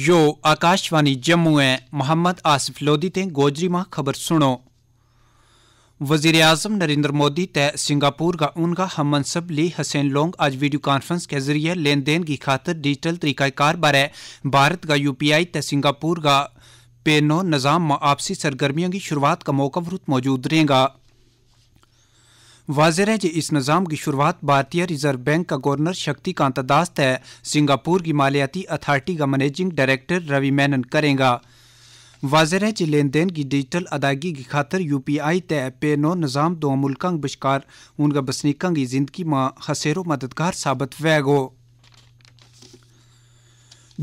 यो आकाशवाणी जम्मू है मोहम्मद आसिफ लोधी ते गोजरी मां खबर सुनो वजीर अजम नरेंद्र मोदी तय सिंगापुर का उनका हम मनसब ली हसैन लोंग आज वीडियो कॉन्फ्रेंस के जरिए लेन देन की खातर डिजिटल तरीकाकार बारे भारत का यूपीआई तय सिंगापुर का पेनो निज़ाम में आपसी सरगर्मियों की शुरुआत का मौका मौजूद रहेगा वाज़िर है कि इस निज़ाम की शुरुआत भारतीय रिजर्व बैंक का गवर्नर शक्तिकांत दास तय सिंगापुर की मालियाती अथार्टी का मैनेजिंग डायरेक्टर रवि मैनन करेंगा वाज़िर है कि लेन देन की डिजिटल अदायगी की खातर यू पी आई तय पे नो निज़ाम दो मुल्क बशकार उनका बसनीक की जिंदगी में हसेरो मददगार साबित वैगो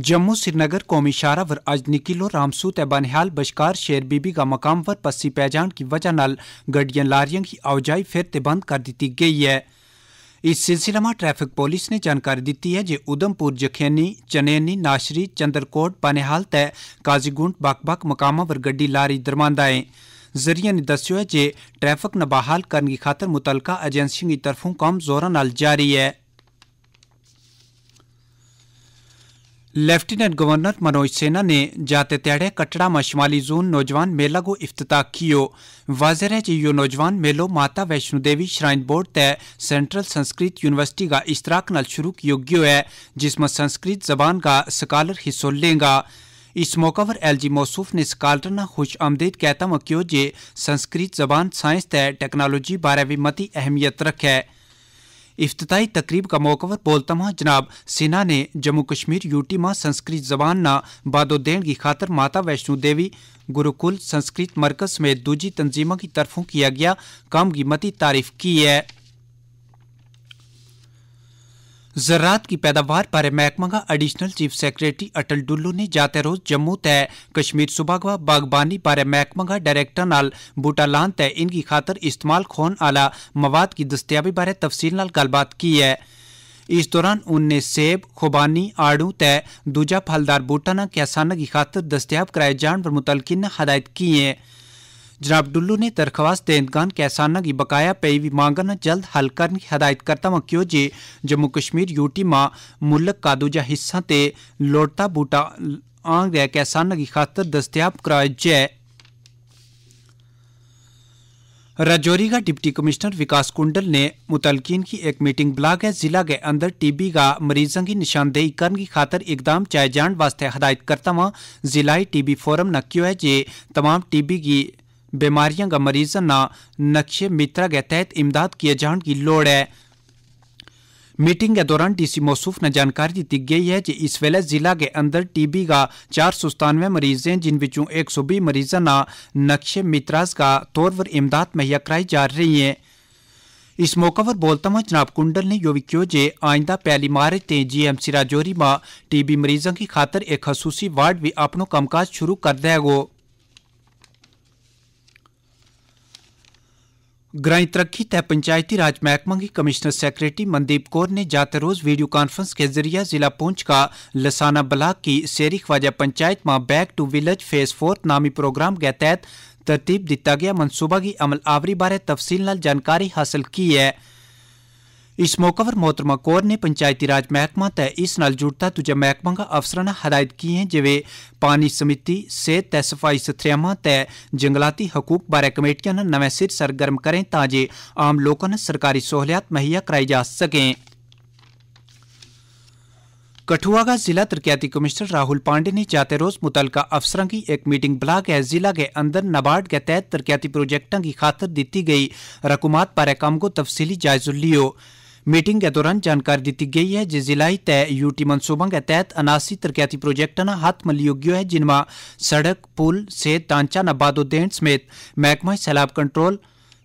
जम्मू श्रीनगर कौमी शाहरा पर अज निकिलो रामसू ते बनिहाल बशकार शेर बीबी का मकाम पर पस्सी पै जान की वजह नाल गड्डियां लारियां की आवाजाही फिर ते बंद कर दी गई है इस सिलसिले में ट्रैफिक पुलिस ने जानकारी दी है जे उधमपुर जखैनी चनैनी नाशरी चंद्रकोट बनिहाल ते काजीगुंड बक बक मकाम पर गड्डी लारी दरमांदा है जरिए ने दस्यो है जे ट्रैफिक न बहाल करने की खातर मुतलका एजेंसियों की तरफों कम जोरा जारी है लेफ्टिनेंट गवर्नर मनोज सिन्हा ने जाते त्याड़े कटड़ा में शमाली जोन नौजवान मेला को इफ्तताह कियो वाजर है यो नौजवान मेलो माता वैष्णो देवी श्राइन बोर्ड ते सेंट्रल संस्कृत यूनिवर्सिटी का इश्तराक न शुरू कियो है जिसमें संस्कृत जबान का स्कॉलर हिस्सों लेगा इस मौका पर एल जी मौसूफ ने स्कॉलर ना खुश आमदेद कहता मो जे संस्कृत जबान साइंस ते टेक्नोलॉजी बारे भी मती अहमियत रखे इफ्ताही तकरीब का मौके पर बोलता हुआ जनाब सिन्हा ने जम्मू कश्मीर यूटी में संस्कृत जबान ना बादो देने की खातर माता वैष्णो देवी गुरुकुल संस्कृत मरकज समेत दूजी तंजीमों की तरफों किया गया काम की मती तारीफ की है जरात की पैदावार बारे महकमा का additional chief secretary Atal Dulloo ने जाते रोज जम्मू ते कश्मीर सुबागवा बागबानी बारे महकमा का डायरेक्टर नाल बूटा लान ते इनकी खातर इस्तेमाल खोन आला मवाद की दस्तियाबी बारे तफसील नाल गलबात की है इस दौरान उनने सेब खुबानी आड़ू ते दूजा फलदार बूटा ना किसानों की खातर दस्तियाब कराए जाने पर मुतलकिन हदायत की है जनाब डुल्लू ने दरख्वास्त देंदगान कैसाना की बकाया पेई भी मांगन जल्द हल करने की हदायत करता हुआ क्यों जे जम्मू कश्मीर यूटी मां मुल्क का दूजा हिस्सा ते लोड़ता बूटा आंग रहा कैसाना की खातर दस्तियाब कराया जाए राजौरी का डिप्टी कमिश्नर विकास कुंडल ने मुतलकिन की एक मीटिंग बुला के जिला के अंदर टीबी का मरीजों की निशानदेही करने की खातर इकदाम चाहे जान वास्ते हदायत करता हुआ जिलाई टीबी फोरम न क्यों है जे तमाम टीबी की बीमारियों का मरीजों ना नक्शे मित्रा के तहत इमदाद किए जाने की लड़ है मीटिंग के दौरान डीसी मौसूफ ने जानकारी दी गई है कि इस वेले जिला के अंदर टीबी का चार सौ सतानवे मरीज हैं जिन बिचों एक सौ बीस मरीजों ना नक्शे मित्राज का तौर पर इमदाद मुहैया कराई जा रही है इस मौके पर बोलता हुआ जनाब कुंडल ने यो भी क्यों जे आइंदा पहली मार्च ते जी एम सी राजौरी में टीबी मरीजों की खातर एक खसूसी वार्ड भी अपनों कामकाज शुरू कर देगा ग्राई तरक्की तय पंचायती राज महकमा की कमिश्नर सेक्रेटरी मनदीप कौर ने जाते रोज वीडियो कॉन्फ्रेंस के जरिए जिला पुंछ का लसाना ब्लाक की सेरी ख्वाजा पंचायत में back to village phase fourth नामी प्रोग्राम के तहत तरतीब दिता गया मनसूबा की अमल आवरी बारे तफसील जानकारी हासिल की है इस मौके पर मोहतरमा कौर ने पंचायती राज मैहकमा ते इस नाल जुड़ता दूजे महकमा का अफसरां ने हदायत की है जिवे पानी समिति सेहत ते सफाई सथरियामा ते जंगलाती हकूक बारे कमेटियां ने नमें सिर सरगर्म करें ताजे आम लोगों ने सरकारी सहूलियात मुहैया कराई जा सकें कठुआ का जिला तरक्याती कमिश्नर राहुल पांडे ने जाते रोज मुतल अफसर की एक मीटिंग बुला के जिला के अंदर नाबार्ड के तहत तरक्याती प्रोजेक्टों की खातर दी गई रकूमात बारे कम को तफसीली जायजो लिया मीटिंग के दौरान जानकारी दी गई है जिस जिला तय यूटी मनसूबा के तहत अनासी तरक्याती प्रोजेक्ट न हाथ मल योग्य है जिनमें सड़क पुल सेहत ढांचा न उद्देन समेत महकमा सैलाब कंट्रोल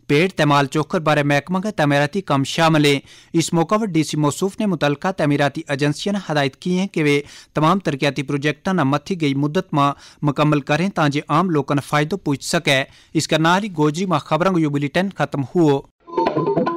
पेड़ तमाल चोखर बारे महकमा के तमीराती कम शामिल है इस मौका पर डीसी मौसूफ ने मुतल तमीराती एजेंसियां हदायत की है कि वे तमाम तरक्याती प्रोजेक्टा न मथी गई मुद्दत में मुकम्मल करें ताजे आम लोगों फायदो पूछ सके नाल ही गोजरी में खबरों को बुलेटिन खत्म हुआ